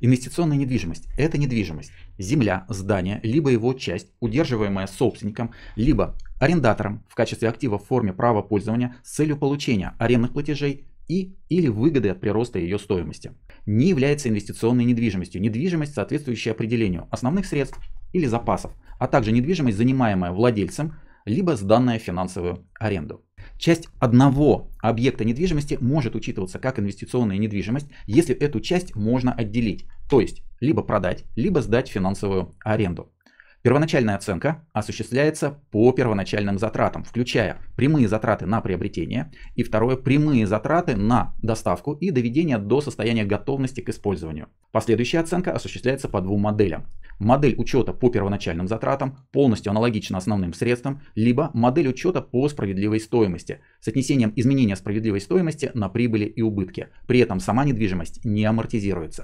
Инвестиционная недвижимость – это недвижимость, земля, здание, либо его часть, удерживаемая собственником, либо арендатором в качестве актива в форме права пользования с целью получения арендных платежей и или выгоды от прироста ее стоимости. Не является инвестиционной недвижимостью недвижимость, соответствующая определению основных средств или запасов, а также недвижимость, занимаемая владельцем, либо сданная в финансовую аренду часть одного объекта недвижимости может учитываться как инвестиционная недвижимость, если эту часть можно отделить, то есть либо продать, либо сдать финансовую аренду. Первоначальная оценка осуществляется по первоначальным затратам, включая прямые затраты на приобретение и второе прямые затраты на доставку и доведение до состояния готовности к использованию. Последующая оценка осуществляется по двум моделям модель учета по первоначальным затратам, полностью аналогична основным средствам, либо модель учета по справедливой стоимости, с отнесением изменения справедливой стоимости на прибыли и убытки. При этом сама недвижимость не амортизируется.